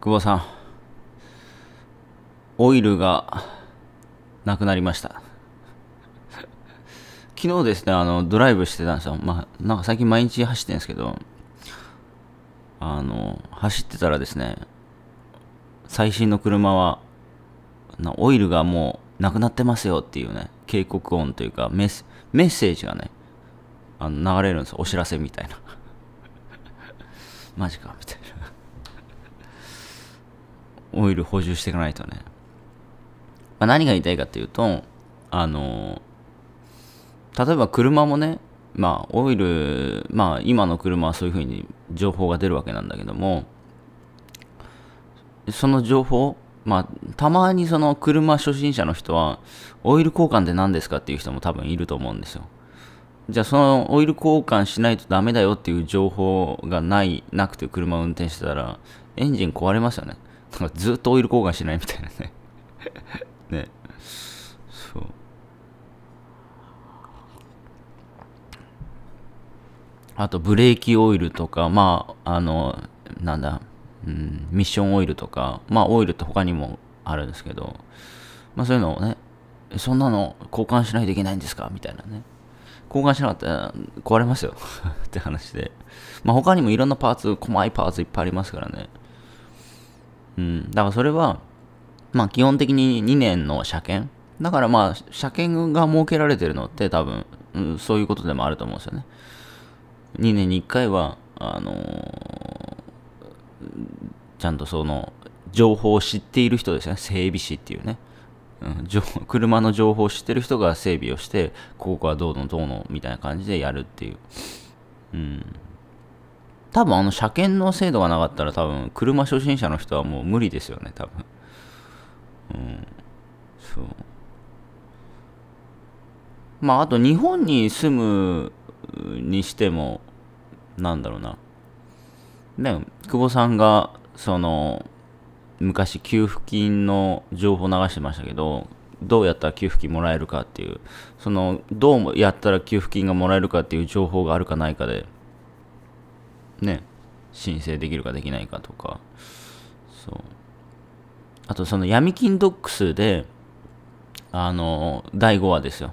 久保さんオイルがなくなりました 昨日ですねあのドライブしてたんですよまあなんか最近毎日走ってるんですけどあの走ってたらですね最新の車はなオイルがもうなくなってますよっていうね警告音というかメッメッセージがねあの流れるんですよお知らせみたいな マジかみたいなオイル補充していかないとね。まあ、何が言いたいかっていうと、あの、例えば車もね、まあオイル、まあ今の車はそういうふうに情報が出るわけなんだけども、その情報、まあたまにその車初心者の人は、オイル交換って何ですかっていう人も多分いると思うんですよ。じゃあそのオイル交換しないとダメだよっていう情報がない、なくて車を運転してたら、エンジン壊れますよね。なんかずっとオイル交換しないみたいなね ね。そう。あと、ブレーキオイルとか、まあ、あの、なんだ、うん、ミッションオイルとか、まあ、オイルって他にもあるんですけど、まあ、そういうのをね、そんなの交換しないといけないんですかみたいなね。交換しなかったら壊れますよ って話で。まあ、他にもいろんなパーツ、細いパーツいっぱいありますからね。うん、だからそれは、まあ基本的に2年の車検。だからまあ、車検が設けられてるのって多分、うん、そういうことでもあると思うんですよね。2年に1回は、あのー、ちゃんとその、情報を知っている人ですね。整備士っていうね。うん、車の情報を知ってる人が整備をして、ここはどうのどうのみたいな感じでやるっていう。うん。多分あの車検の制度がなかったら多分車初心者の人はもう無理ですよね多分うんそうまああと日本に住むにしてもなんだろうなね久保さんがその昔給付金の情報流してましたけどどうやったら給付金もらえるかっていうそのどうやったら給付金がもらえるかっていう情報があるかないかでね、申請できるかできないかとか、そう。あと、その闇金ドックスで、あの、第5話ですよ。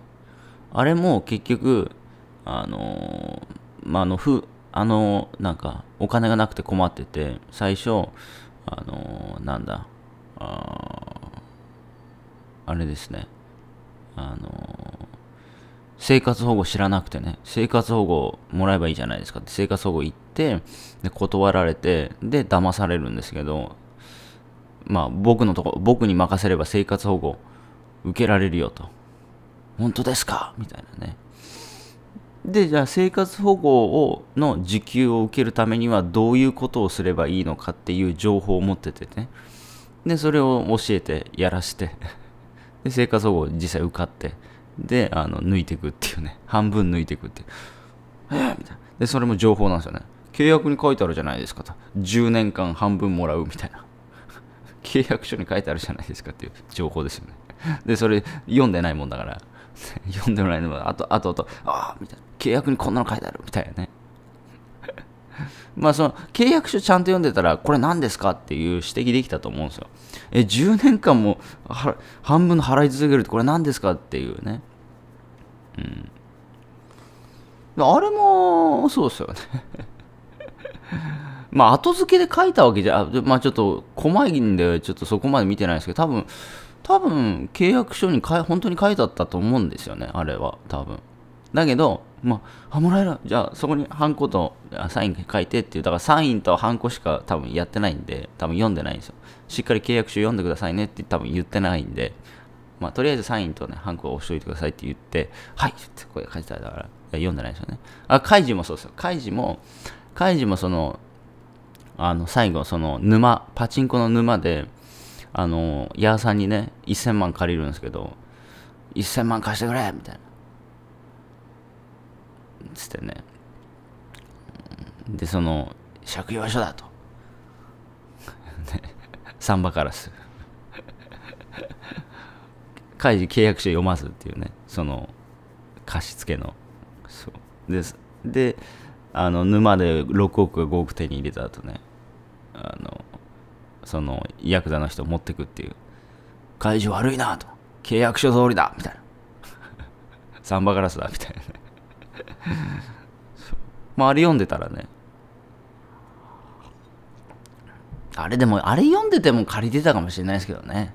あれも結局、あの、まあ、あの、ふ、あの、なんか、お金がなくて困ってて、最初、あの、なんだ、ああれですね、あの、生活保護知らなくてね、生活保護もらえばいいじゃないですかって、生活保護行って、で、断られて、で、騙されるんですけど、まあ、僕のとこ、僕に任せれば生活保護受けられるよと。本当ですかみたいなね。で、じゃあ生活保護をの受給を受けるためにはどういうことをすればいいのかっていう情報を持っててね。で、それを教えてやらして、で、生活保護を実際受かって、で、あの、抜いていくっていうね。半分抜いていくっていう。えみたいな。で、それも情報なんですよね。契約に書いてあるじゃないですかと。10年間半分もらうみたいな。契約書に書いてあるじゃないですかっていう情報ですよね。で、それ読んでないもんだから。読んでもらえないもんあと、あと、あと、ああ、みたいな。契約にこんなの書いてあるみたいなね。まあ、その契約書ちゃんと読んでたら、これ何ですかっていう指摘できたと思うんですよ。え、10年間も半分払い続けるってこれ何ですかっていうね。うん。あれも、そうですよね まあ、後付けで書いたわけじゃ、まあ、ちょっと、細いんで、ちょっとそこまで見てないですけど、多分、多分、契約書にかい本当に書いてあったと思うんですよね、あれは、多分。だけど、まあ、もらえるじゃあそこにハンコとサイン書いてっていうだからサインとハンコしか多分やってないんで多分読んでないんですよしっかり契約書読んでくださいねって多分言ってないんでまあ、とりあえずサインとね、ハンコを押しといてくださいって言って、はいって声書いてたから、読んでないですよね。あ、カイジもそうですよ。カイジも、カイジもその、あの、最後、その、沼、パチンコの沼で、あの、矢さんにね、1000万借りるんですけど、1000万貸してくれみたいな。つってね。で、その、借用書だと。サンバカラス。開示契約書読ますっていうね、その、貸付の。そう。で、すであの、沼で6億か5億手に入れた後ね、あの、その、ヤクザの人を持ってくっていう。開示悪いなと。契約書通りだみたいな。サンバガラスだみたいな。まあ、あれ読んでたらね。あれでも、あれ読んでても借りてたかもしれないですけどね。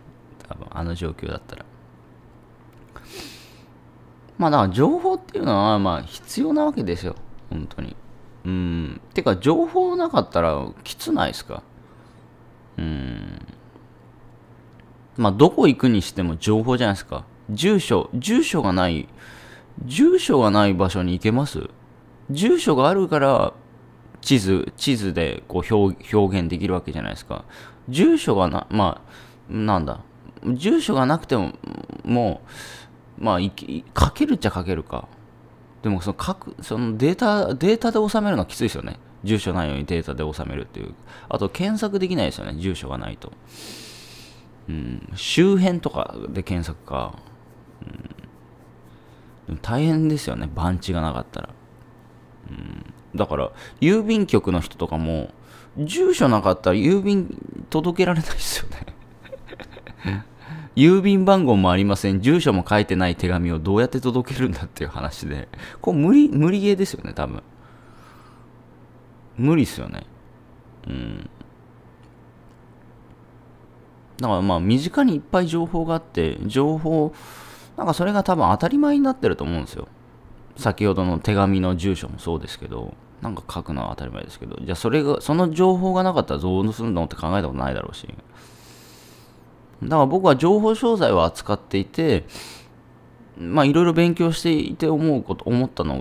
多分、あの状況だったら。まあ、だから情報っていうのは、まあ、必要なわけですよ。本当に。うん。てか、情報なかったら、きつないですか。うん。まあ、どこ行くにしても情報じゃないですか。住所、住所がない。住所がない場所に行けます住所があるから地図、地図でこう表表現できるわけじゃないですか。住所がな、まあ、なんだ。住所がなくても、もう、まあ、書けるっちゃ書けるか。でもその書く、そのデータ、データで収めるのはきついですよね。住所ないようにデータで収めるっていう。あと検索できないですよね。住所がないと。うん、周辺とかで検索か。でも大変ですよね、番地がなかったら。うん、だから、郵便局の人とかも、住所なかったら郵便届けられないですよね 郵便番号もありません、住所も書いてない手紙をどうやって届けるんだっていう話で、これ無理、無理ゲーですよね、多分。無理っすよね。うん。だからまあ、身近にいっぱい情報があって、情報、なんかそれが多分当たり前になってると思うんですよ。先ほどの手紙の住所もそうですけど、なんか書くのは当たり前ですけど、じゃあそれが、その情報がなかったらどうするのって考えたことないだろうし。だから僕は情報商材を扱っていて、まあいろいろ勉強していて思うこと、思ったの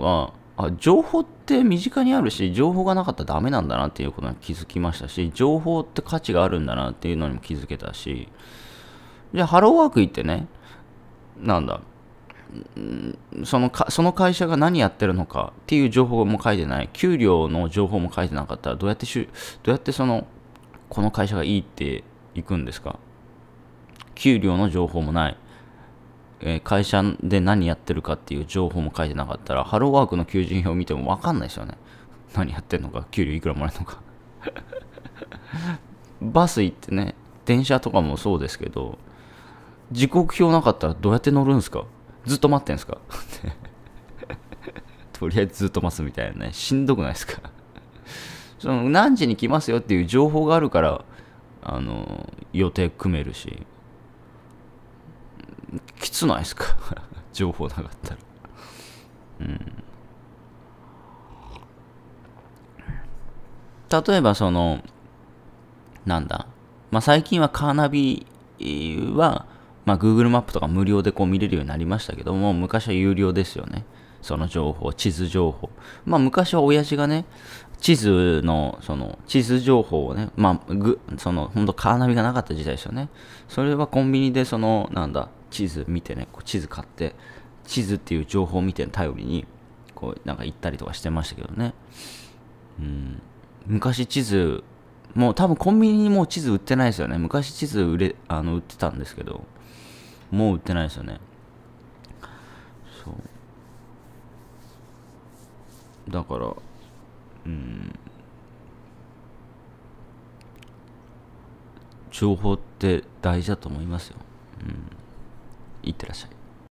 が、あ情報って身近にあるし情報がなかったらダメなんだなっていうことに気づきましたし情報って価値があるんだなっていうのにも気づけたしじゃあハローワーク行ってねなんだそのかその会社が何やってるのかっていう情報も書いてない給料の情報も書いてなかったらどうやってしゅどうやってそのこの会社がいいっていくんですか給料の情報もない、えー、会社で何やってるかっていう情報も書いてなかったらハローワークの求人票見ても分かんないですよね 何やってんのか給料いくらもらえるのか バス行ってね電車とかもそうですけど時刻表なかったらどうやって乗るんですかずっと待ってんすか とりあえずずっと待つみたいなね、しんどくないですか その何時に来ますよっていう情報があるから、あの、予定組めるし、きつないですか 情報なかったら。うん。例えばその、なんだ、まあ、最近はカーナビは、まあ、Google マップとか無料でこう見れるようになりましたけども、昔は有料ですよね。その情報、地図情報。まあ、昔は親父がね、地図の、その、地図情報をね、まあ、ぐ、その、ほんとカーナビがなかった時代ですよね。それはコンビニで、その、なんだ、地図見てね、こう地図買って、地図っていう情報を見て頼りに、こう、なんか行ったりとかしてましたけどね。うん。昔地図、もう多分コンビニにもう地図売ってないですよね。昔地図売れ、あの、売ってたんですけど。もう売ってないですよねそうだからうん情報って大事だと思いますようんいってらっしゃい